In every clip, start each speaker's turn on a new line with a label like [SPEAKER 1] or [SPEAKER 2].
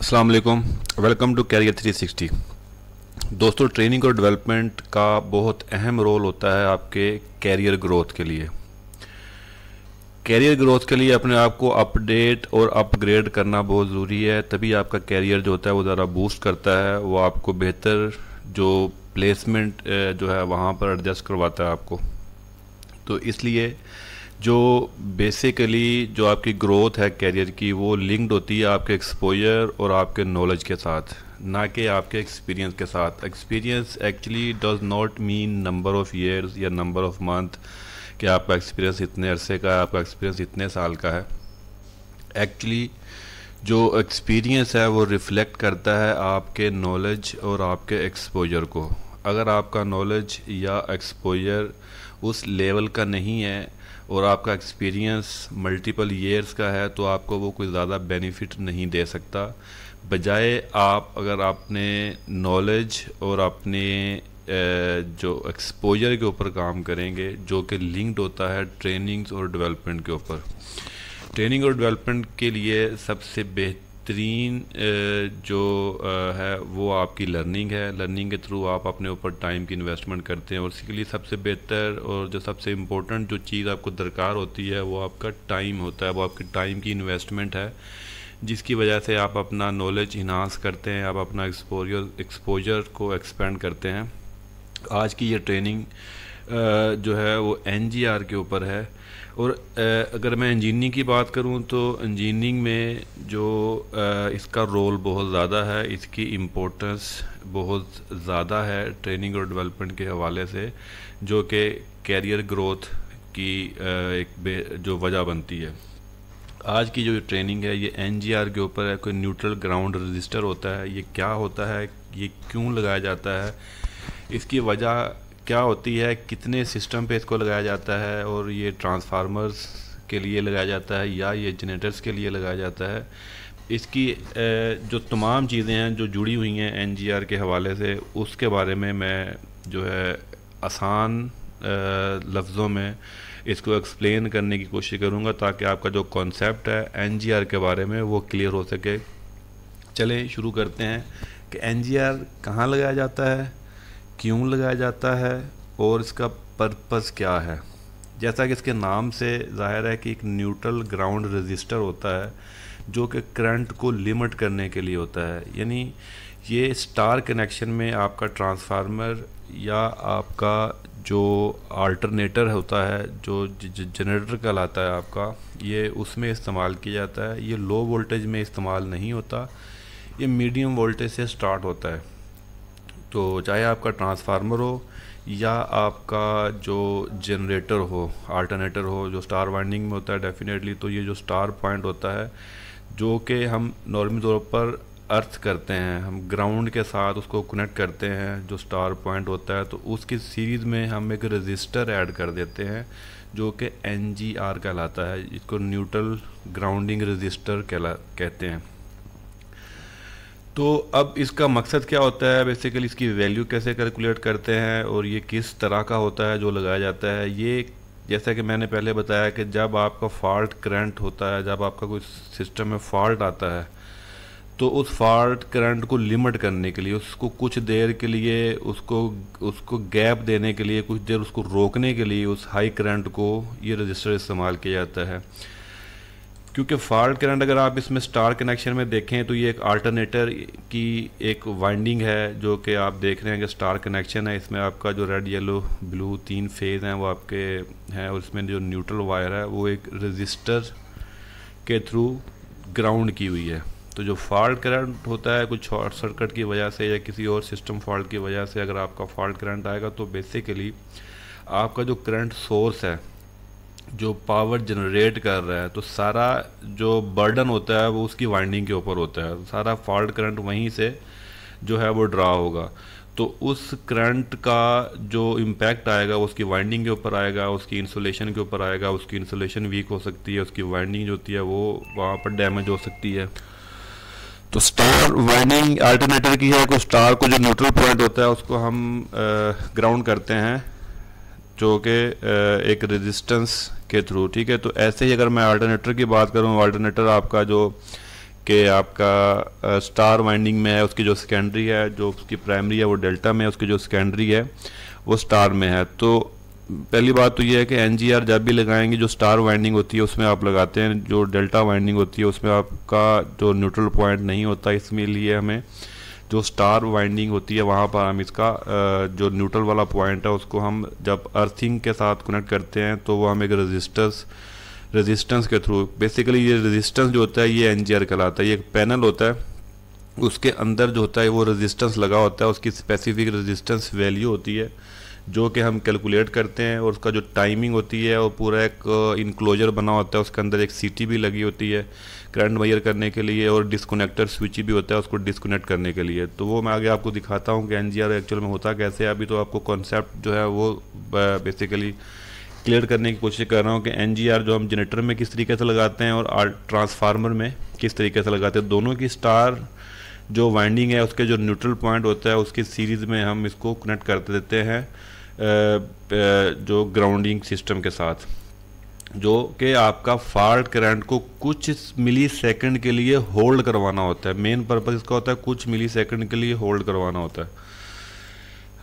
[SPEAKER 1] अस्सलाम welcome to career 360 दोस्तों training और डेवलपमेंट का बहुत अहम रोल होता है आपके कैरियर ग्रोथ के लिए कैरियर ग्रोथ के लिए अपने आप को अपडेट और अपग्रेड करना बहुत ज़रूरी है तभी आपका कैरियर जो होता है वो ज़रा बूस्ट करता है वो आपको बेहतर जो प्लेसमेंट जो है वहाँ पर एडजस्ट करवाता है आपको तो इसलिए जो बेसिकली जो आपकी ग्रोथ है कैरियर की वो लिंक्ड होती है आपके एक्सपोजर और आपके नॉलेज के साथ ना कि आपके एक्सपीरियंस के साथ experience actually does not mean number of years या नंबर ऑफ़ मंथ कि आपका एक्सपीरियंस इतने अरसे का है आपका एक्सपीरियंस इतने साल का है एक्चुअली जो एक्सपीरियंस है वो रिफ्लेक्ट करता है आपके नॉलेज और आपके एक्सपोजर को अगर आपका नॉलेज या एक्सपोजर उस लेवल का नहीं है और आपका एक्सपीरियंस मल्टीपल ईयर्स का है तो आपको वो कुछ ज़्यादा बेनिफिट नहीं दे सकता बजाय आप अगर आपने नॉलेज और अपने जो एक्सपोजर के ऊपर काम करेंगे जो कि लिंक्ड होता है ट्रेनिंग्स और डेवलपमेंट के ऊपर ट्रेनिंग और डेवलपमेंट के लिए सबसे बेहतर बेहतरीन जो है वो आपकी लर्निंग है लर्निंग के थ्रू आप अपने ऊपर टाइम की इन्वेस्टमेंट करते हैं और इसके लिए सबसे बेहतर और जो सबसे इम्पोर्टेंट जो चीज़ आपको दरकार होती है वो आपका टाइम होता है वो आपकी टाइम की इन्वेस्टमेंट है जिसकी वजह से आप अपना नॉलेज इन्हांस करते हैं आप अपना एक्सपोजर एक्सपोजर को एक्सपेंड करते हैं आज की ये ट्रेनिंग जो है वो एन के ऊपर है और अगर मैं इंजीनियरिंग की बात करूं तो इंजीनियरिंग में जो इसका रोल बहुत ज़्यादा है इसकी इम्पोर्टेंस बहुत ज़्यादा है ट्रेनिंग और डेवलपमेंट के हवाले से जो कि कैरियर ग्रोथ की एक जो वजह बनती है आज की जो ट्रेनिंग है ये एन के ऊपर है कोई न्यूट्रल ग्राउंड रजिस्टर होता है ये क्या होता है ये क्यों लगाया जाता है इसकी वजह क्या होती है कितने सिस्टम पे इसको लगाया जाता है और ये ट्रांसफार्मर्स के लिए लगाया जाता है या ये जनरेटर्स के लिए लगाया जाता है इसकी जो तमाम चीज़ें हैं जो जुड़ी हुई हैं एन के हवाले से उसके बारे में मैं जो है आसान लफ्ज़ों में इसको एक्सप्लेन करने की कोशिश करूँगा ताकि आपका जो कॉन्सेप्ट है एन के बारे में वो क्लियर हो सके चलें शुरू करते हैं कि एन जी कहाँ लगाया जाता है क्यों लगाया जाता है और इसका पर्पस क्या है जैसा कि इसके नाम से जाहिर है कि एक न्यूट्रल ग्राउंड रजिस्टर होता है जो कि करंट को लिमिट करने के लिए होता है यानी ये स्टार कनेक्शन में आपका ट्रांसफार्मर या आपका जो अल्टरनेटर होता है जो जनरेटर कहलाता है आपका ये उसमें इस्तेमाल किया जाता है ये लो वोल्टेज में इस्तेमाल नहीं होता ये मीडियम वोल्टेज से स्टार्ट होता है तो चाहे आपका ट्रांसफार्मर हो या आपका जो जनरेटर हो आल्टरनेटर हो जो स्टार वाइंडिंग में होता है डेफिनेटली तो ये जो स्टार पॉइंट होता है जो कि हम नॉर्मल तौर पर अर्थ करते हैं हम ग्राउंड के साथ उसको कनेक्ट करते हैं जो स्टार पॉइंट होता है तो उसकी सीरीज़ में हम एक रजिस्टर ऐड कर देते हैं जो कि एन जी आर कहलाता है इसको न्यूट्रल ग्राउंडिंग रजिस्टर कहला कहते हैं तो अब इसका मकसद क्या होता है बेसिकली इसकी वैल्यू कैसे कैलकुलेट करते हैं और ये किस तरह का होता है जो लगाया जाता है ये जैसा कि मैंने पहले बताया कि जब आपका फॉल्ट करंट होता है जब आपका कोई सिस्टम में फॉल्ट आता है तो उस फॉल्ट करंट को लिमिट करने के लिए उसको कुछ देर के लिए उसको उसको गैप देने के लिए कुछ देर उसको रोकने के लिए उस हाई करंट को ये रजिस्टर इस्तेमाल किया जाता है क्योंकि फॉल्ट करंट अगर आप इसमें स्टार कनेक्शन में देखें तो ये एक अल्टरनेटर की एक वाइंडिंग है जो कि आप देख रहे हैं कि स्टार कनेक्शन है इसमें आपका जो रेड येलो ब्लू तीन फेज़ हैं वो आपके हैं और इसमें जो न्यूट्रल वायर है वो एक रजिस्टर के थ्रू ग्राउंड की हुई है तो जो फॉल्ट करंट होता है कुछ शॉर्ट सर्किट की वजह से या किसी और सिस्टम फॉल्ट की वजह से अगर आपका फॉल्ट करंट आएगा तो बेसिकली आपका जो करंट सोर्स है जो पावर जनरेट कर रहा है तो सारा जो बर्डन होता है वो उसकी वाइंडिंग के ऊपर होता है सारा फॉल्ट करंट वहीं से जो है वो ड्रा होगा तो उस करंट का जो इम्पैक्ट आएगा उसकी वाइंडिंग के ऊपर आएगा उसकी इंसुलेशन के ऊपर आएगा उसकी इंसुलेशन वीक हो सकती है उसकी वाइंडिंग जो होती है वो वहाँ पर डैमेज हो सकती है तो स्टार वाइंडिंग अल्टरनेटर की है कि स्टार को जो न्यूट्रल पॉइंट होता है उसको हम ग्राउंड करते हैं जो कि एक रेजिस्टेंस के थ्रू ठीक है तो ऐसे ही अगर मैं अल्टरनेटर की बात करूं अल्टरनेटर आपका जो कि आपका स्टार वाइंडिंग में है उसकी जो सेकेंडरी है जो उसकी प्राइमरी है वो डेल्टा में है उसकी जो सेकेंडरी है वो स्टार में है तो पहली बात तो ये है कि एन जब भी लगाएंगे जो स्टार वाइंडिंग होती है उसमें आप लगाते हैं जो डेल्टा वाइंडिंग होती है उसमें आपका जो न्यूट्रल पॉइंट नहीं होता इसमें लिए हमें जो स्टार वाइंडिंग होती है वहाँ पर हम इसका जो न्यूट्रल वाला पॉइंट है उसको हम जब अर्थिंग के साथ कनेक्ट करते हैं तो वो हम एक रजिस्टर्स रेजिस्टेंस के थ्रू बेसिकली ये रेजिस्टेंस जो होता है ये एन कहलाता है ये एक पैनल होता है उसके अंदर जो होता है वो रेजिस्टेंस लगा होता है उसकी स्पेसिफिक रेजिस्टेंस वैल्यू होती है जो कि हम कैलकुलेट करते हैं और उसका जो टाइमिंग होती है और पूरा एक इनक्लोजर uh, बना होता है उसके अंदर एक सीटी भी लगी होती है करंट वायर करने के लिए और डिसकोनेक्टर स्विच भी होता है उसको डिसकोनेक्ट करने के लिए तो वो मैं आगे आपको दिखाता हूँ कि एन एक्चुअल में होता कैसे है अभी तो आपको कॉन्सेप्ट जो है वो बेसिकली uh, क्लियर करने की कोशिश कर रहा हूँ कि एन जो हम जनरेटर में किस तरीके से लगाते हैं और ट्रांसफार्मर में किस तरीके से लगाते हैं दोनों की स्टार जो वाइंडिंग है उसके जो न्यूट्रल पॉइंट होता है उसकी सीरीज़ में हम इसको कनेक्ट कर देते हैं जो ग्राउंडिंग सिस्टम के साथ जो कि आपका फॉल्ट करंट को कुछ मिली सेकंड के लिए होल्ड करवाना होता है मेन पर्पज़ इसका होता है कुछ मिली सेकंड के लिए होल्ड करवाना होता है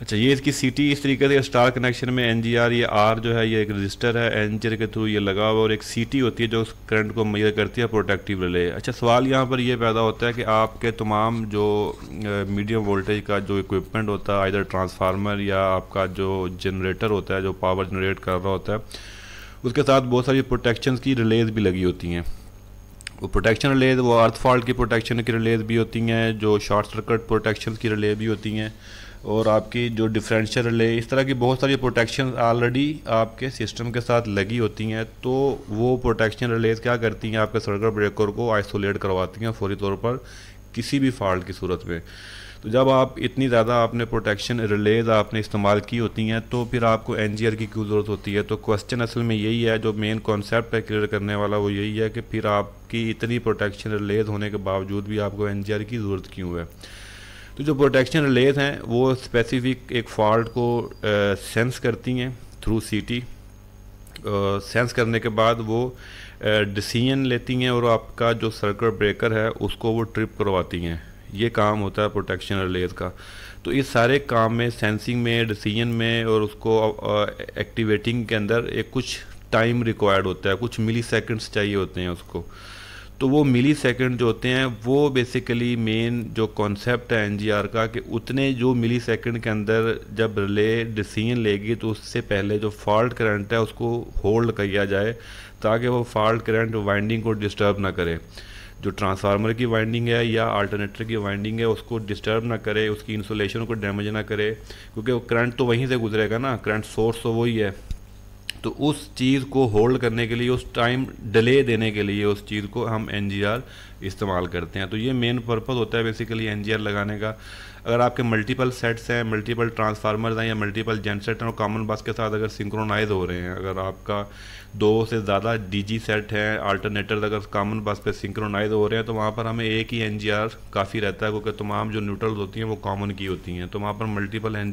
[SPEAKER 1] अच्छा ये इसकी सीटी इस तरीके से स्टार कनेक्शन में एन जी आर या आर जो है ये एक रजिस्टर है एन जी आर के थ्रू ये लगा हुआ और एक सीटी होती है जो उस करंट को मैयर करती है प्रोटेक्टिव रिले अच्छा सवाल यहाँ पर ये पैदा होता है कि आपके तमाम जो मीडियम वोल्टेज का जो इक्विपमेंट होता है इधर ट्रांसफार्मर या आपका जो जनरेटर होता है जो पावर जनरेट कर रहा होता है उसके साथ बहुत सारी प्रोटेक्शन की रिलेज भी लगी होती हैं वो प्रोटेक्शन रिलेज वो अर्थ फॉल्ट की प्रोटेक्शन की रिलेज भी होती हैं जो शॉर्ट सर्किट प्रोटेक्शन की रिले भी होती हैं और आपकी जो डिफरेंशियल रिले इस तरह की बहुत सारी प्रोटेक्शन ऑलरेडी आपके सिस्टम के साथ लगी होती हैं तो वो प्रोटेक्शन रिलेज क्या करती हैं आपके सर्कल ब्रेकर को आइसोलेट करवाती हैं फौरी तौर पर किसी भी फॉल्ट की सूरत में तो जब आप इतनी ज़्यादा आपने प्रोटेक्शन रिलेज आपने इस्तेमाल की होती हैं तो फिर आपको एन की क्यों ज़रूरत होती है तो क्वेश्चन असल में यही है जो मेन कॉन्सेप्ट है क्लियर करने वाला वो यही है कि फिर आपकी इतनी प्रोटेक्शन रिलेज होने के बावजूद भी आपको एन की ज़रूरत क्यों है तो जो प्रोटेक्शन रिलेज हैं वो स्पेसिफिक एक फॉल्ट को सेंस करती हैं थ्रू सीटी सेंस करने के बाद वो डिसीजन लेती हैं और आपका जो सर्कल ब्रेकर है उसको वो ट्रिप करवाती हैं ये काम होता है प्रोटेक्शन रिलेज का तो इस सारे काम में सेंसिंग में डिसीजन में और उसको एक्टिवेटिंग के अंदर एक कुछ टाइम रिक्वायर्ड होता है कुछ मिली चाहिए होते हैं उसको तो वो मिली सेकेंड जो होते हैं वो बेसिकली मेन जो कॉन्सेप्ट है एन का कि उतने जो मिली सेकेंड के अंदर जब रिले डिसीजन लेगी तो उससे पहले जो फॉल्ट करंट है उसको होल्ड किया जाए ताकि वो फॉल्ट करंट वाइंडिंग को डिस्टर्ब ना करे जो ट्रांसफार्मर की वाइंडिंग है या अल्टरनेटर की वाइंडिंग है उसको डिस्टर्ब ना करे उसकी इंसुलेशन को डैमेज ना करे क्योंकि वो करंट तो वहीं से गुजरेगा ना करंट सोर्स तो वही है तो उस चीज़ को होल्ड करने के लिए उस टाइम डिले देने के लिए उस चीज़ को हम एन इस्तेमाल करते हैं तो ये मेन पर्पज़ होता है बेसिकली एन लगाने का अगर आपके मल्टीपल सेट्स हैं मल्टीपल ट्रांसफार्मर्स हैं या मल्टीपल जेनसेट हैं और कॉमन बस के साथ अगर सिंक्रोनाइज हो रहे हैं अगर आपका दो से ज़्यादा डीजी सेट हैं अल्टरनेटर अगर कॉमन बस पे सिंक्रोनाइज हो रहे हैं तो वहाँ पर हमें एक ही एन काफ़ी रहता है क्योंकि तमाम जो न्यूट्रल्स होती हैं वो कॉमन की होती हैं तो वहाँ पर मल्टीपल एन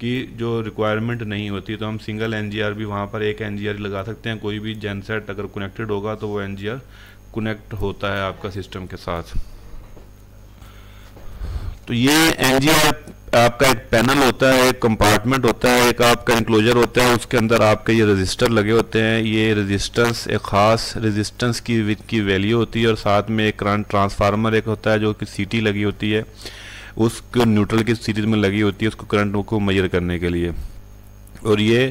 [SPEAKER 1] की जो रिक्वायरमेंट नहीं होती तो हम सिंगल एन भी वहाँ पर एक एन लगा सकते हैं कोई भी जेनसेट अगर कनेक्टेड होगा तो वो एन कनेक्ट होता है आपका सिस्टम के साथ तो ये एन आपका एक पैनल होता है एक कंपार्टमेंट होता है एक आपका इंक्लोजर होता है उसके अंदर आपके ये रजिस्टर लगे होते हैं ये रजिस्टेंस एक ख़ास रजिस्टेंस की की वैल्यू होती है और साथ में एक करंट ट्रांसफार्मर एक होता है जो कि सीटी लगी होती है उस न्यूट्रल की सीरीज में लगी होती है उसको करंट को मेजर करने के लिए और ये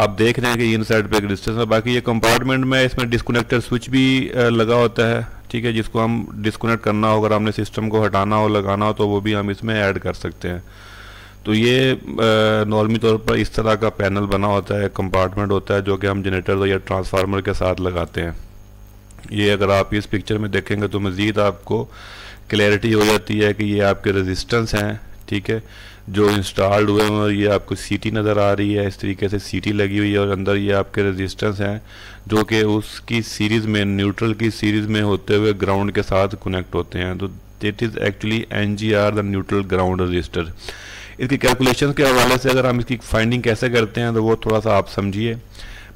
[SPEAKER 1] आप देख रहे हैं कि इन साइड पर एक डिस्टेंस है बाकी ये कंपार्टमेंट में इसमें डिस्कनेक्टर स्विच भी लगा होता है ठीक है जिसको हम डिस्कनेक्ट करना हो अगर हमने सिस्टम को हटाना हो लगाना हो तो वो भी हम इसमें ऐड कर सकते हैं तो ये नॉर्मी तौर पर इस तरह का पैनल बना होता है कंपार्टमेंट होता है जो कि हम जनरेटर या ट्रांसफार्मर के साथ लगाते हैं ये अगर आप इस पिक्चर में देखेंगे तो मज़ीद आपको क्लैरिटी हो जाती है कि ये आपके रेजिस्टेंस हैं ठीक है जो इंस्टॉल्ड हुए हैं और ये आपको सीटी नज़र आ रही है इस तरीके से सीटी लगी हुई है और अंदर ये आपके रेजिस्टेंस हैं जो कि उसकी सीरीज़ में न्यूट्रल की सीरीज़ में होते हुए ग्राउंड के साथ कनेक्ट होते हैं तो that is actually N G R the neutral ground register इसकी कैलकुलेशन के हवाले से अगर हम इसकी फाइंडिंग कैसे करते हैं तो वो थोड़ा सा आप समझिए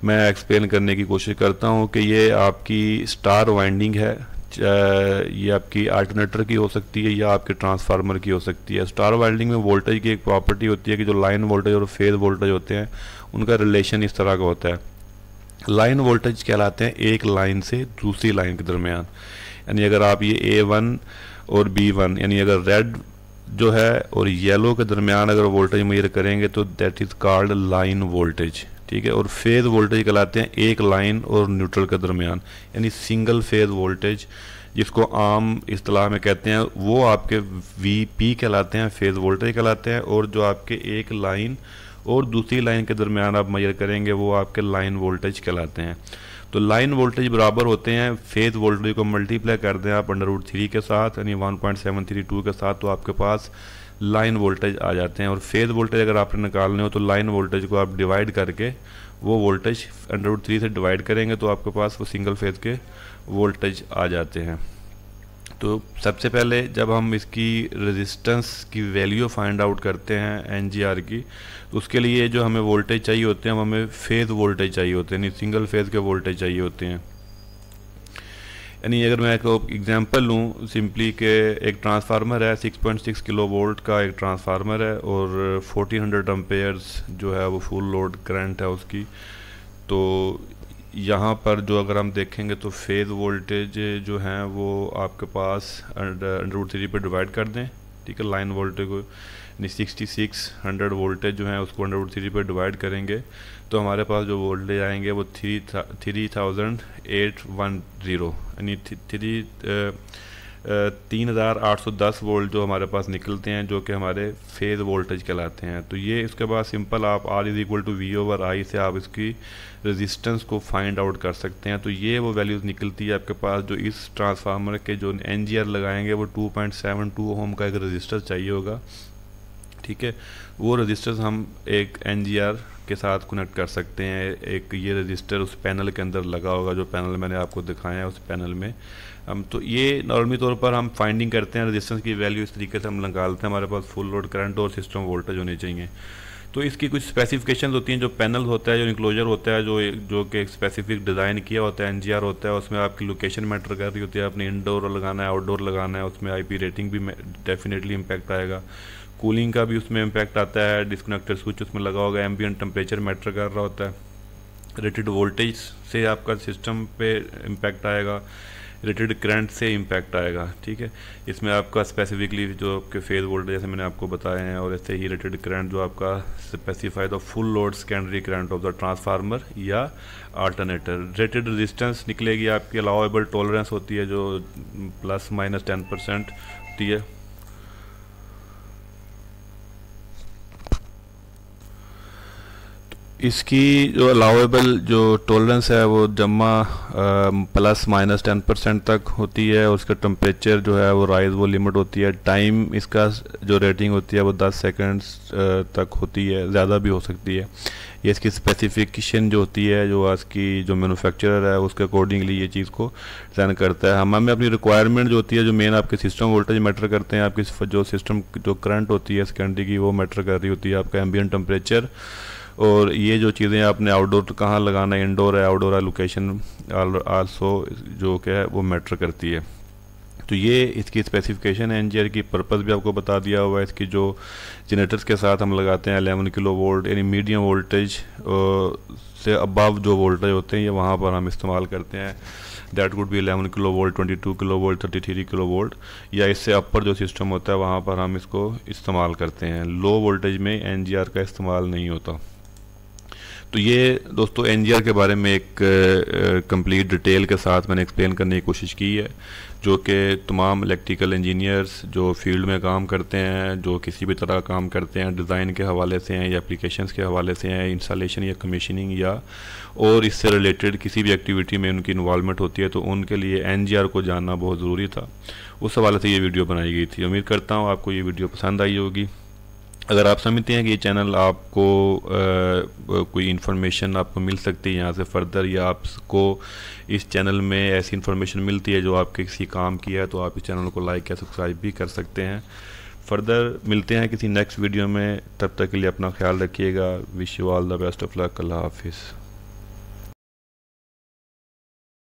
[SPEAKER 1] मैं एक्सप्लेन करने की कोशिश करता हूँ कि ये आपकी स्टार वाइंडिंग है ये आपकी अल्टरनेटर की हो सकती है या आपके ट्रांसफार्मर की हो सकती है स्टार वाइल्डिंग में वोल्टेज की एक प्रॉपर्टी होती है कि जो लाइन वोल्टेज और फेज वोल्टेज होते हैं उनका रिलेशन इस तरह का होता है लाइन वोल्टेज कहलाते हैं एक लाइन से दूसरी लाइन के दरमियान यानी अगर आप ये ए वन और बी वन यानी अगर रेड जो है और येलो के दरमियान अगर वोल्टेज मेयर करेंगे तो that is called line voltage ठीक है और फेज़ वोल्टेज कहलाते हैं एक लाइन और न्यूट्रल के दरमियान यानी सिंगल फेज़ वोल्टेज जिसको आम असलाह में कहते हैं वो आपके वी पी कहलाते हैं फेज़ वोल्टेज कहलाते हैं और जो आपके एक लाइन और दूसरी लाइन के दरमियान आप मैयर करेंगे वो आपके लाइन वोल्टेज कहलाते हैं तो लाइन वोल्टेज बराबर होते हैं फेज़ वोल्टेज को मल्टीप्लाई कर दें आप अंडर रूट थ्री के साथ यानी one point seven three two के साथ तो आपके पास लाइन वोल्टेज आ जाते हैं और फेज़ वोल्टेज अगर आपने निकालने हो तो लाइन वोल्टेज को आप डिवाइड करके वो वोल्टेज रूट थ्री से डिवाइड करेंगे तो आपके पास वो सिंगल फेज़ के वोल्टेज आ जाते हैं तो सबसे पहले जब हम इसकी रेजिस्टेंस की वैल्यू फाइंड आउट करते हैं एन की तो उसके लिए जो हमें वोल्टेज चाहिए होते हैं हमें फ़ेज़ वोल्टेज चाहिए होते हैं यानी सिंगल फेज़ के वोल्टेज चाहिए होते हैं यानी अगर मैं एक एग्जांपल लूँ सिंपली के एक ट्रांसफार्मर है 6.6 किलो वोल्ट का एक ट्रांसफार्मर है और 1400 हंड्रेड जो है वो फुल लोड करंट है उसकी तो यहाँ पर जो अगर हम देखेंगे तो फेज़ वोल्टेज जो हैं वो आपके पास अंडर थ्री पर डिवाइड कर दें ठीक है लाइन वोल्टेज को सिक्सटी सिक्स हंड्रेड वोल्टेज जो है उसको अंडर वोट थ्री पर डिवाइड करेंगे तो हमारे पास जो वोल्टेज आएंगे वो three three thousand eight one zero यानी थ्री uh, uh, तीन हज़ार आठ सौ दस वोल्ट जो हमारे पास निकलते हैं जो कि हमारे फेज़ वोल्टेज कहलाते हैं तो ये इसके बाद सिंपल आप R is equal to V over I से आप इसकी रेजिस्टेंस को फाइंड आउट कर सकते हैं तो ये वो वैल्यूज़ निकलती है आपके पास जो इस ट्रांसफार्मर के जो एन लगाएंगे वो two point seven two ohm का एक रजिस्टर चाहिए होगा ठीक है वो रजिस्टर्स हम एक एन के साथ कनेक्ट कर सकते हैं एक ये रजिस्टर उस पैनल के अंदर लगा होगा जो पैनल मैंने आपको दिखाया है उस पैनल में हम तो ये नॉर्मली तौर पर हम फाइंडिंग करते हैं रजिस्टेंस की वैल्यू इस तरीके से हम निकालते हैं हमारे पास फुल लोड करंट और सिस्टम वोल्टेज होने चाहिए तो इसकी कुछ स्पेसिफिकेशन होती हैं जो पैनल होता है जो इंक्लोजर होता है जो जो कि एक स्पेसिफिक डिज़ाइन किया होता है एन होता है उसमें आपकी लोकेशन मैटर कर रही होती है आपने इनडोर लगाना है आउटडोर लगाना है उसमें आई रेटिंग भी डेफिनेटली इम्पैक्ट आएगा कूलिंग का भी उसमें इम्पैक्ट आता है डिस्कनेक्टर स्विच उसमें लगा होगा एम्बियन टेम्परेचर मैटर कर रहा होता है रेटेड वोल्टेज से आपका सिस्टम पे इम्पैक्ट आएगा रेटेड करंट से इम्पैक्ट आएगा ठीक है इसमें आपका स्पेसिफिकली जो आपके फेज़ वोल्टेज जैसे मैंने आपको बताए हैं और ऐसे ही रेटेड करंट जो आपका specified the full load secondary current of the transformer या अल्टरनेटर रेटेड रेजिस्टेंस निकलेगी आपकी अलाउेबल टॉलरेंस होती है जो प्लस माइनस टेन परसेंट होती है इसकी जो अलाउेबल जो टॉलरेंस है वो जमा प्लस माइनस टेन परसेंट तक होती है उसका टम्परेचर जो है वो राइज वो लिमिट होती है टाइम इसका जो रेटिंग होती है वो दस सेकेंड्स तक होती है ज़्यादा भी हो सकती है ये इसकी स्पेसिफिकेशन जो होती है जो आज की जो मैनुफेक्चरर है उसके अकॉर्डिंगली ये चीज़ को डिज़ाइन करता है हमें अपनी रिक्वायरमेंट जो होती है जो मेन आपके सिस्टम वोल्टेज मैटर करते हैं आपकी जो सिस्टम जो करंट होती है सेकेंडरी की वो मैटर कर रही होती है आपका एम्बियन टम्परेचर और ये जो चीज़ें आपने आउटडोर कहाँ लगाना है इनडोर है आउटडोर है लोकेशन आल्सो जो क्या है वो मैटर करती है तो ये इसकी स्पेसिफिकेशन है एनजीआर की पर्पज़ भी आपको बता दिया हुआ है इसकी जो जनरेटर्स के साथ हम लगाते हैं अलेवन किलो वोल्ट यानी मीडियम वोल्टेज से अबव जो वोल्टेज होते हैं ये वहाँ पर हम इस्तेमाल करते हैं दैट वुड भी eleven kilo volt two kilo volt thirty three kilo volt या इससे अपर जो सिस्टम होता है वहाँ पर हम इसको इस्तेमाल करते हैं लो वोल्टेज में एन का इस्तेमाल नहीं होता तो ये दोस्तों एन के बारे में एक कंप्लीट डिटेल के साथ मैंने एक्सप्लेन करने की कोशिश की है जो कि तमाम इलेक्ट्रिकल इंजीनियर्स जो फील्ड में काम करते हैं जो किसी भी तरह काम करते हैं डिज़ाइन के हवाले से हैं या एप्लीकेशंस के हवाले से हैं इंस्टॉलेशन या कमीशनिंग या और इससे रिलेटेड किसी भी एक्टिविटी में उनकी इन्वॉलमेंट होती है तो उनके लिए एन को जानना बहुत ज़रूरी था उस हवाले से ये वीडियो बनाई गई थी उम्मीद करता हूँ आपको ये वीडियो पसंद आई होगी अगर आप समझते हैं कि ये चैनल आपको आ, कोई इन्फॉर्मेशन आपको मिल सकती है यहाँ से फर्दर या आपको इस चैनल में ऐसी इन्फॉर्मेशन मिलती है जो आपके किसी काम की है तो आप इस चैनल को लाइक या सब्सक्राइब भी कर सकते हैं फर्दर मिलते हैं किसी नेक्स्ट वीडियो में तब तक के लिए अपना ख्याल रखिएगा wish you all the best of luck अल्लाह हाफिज़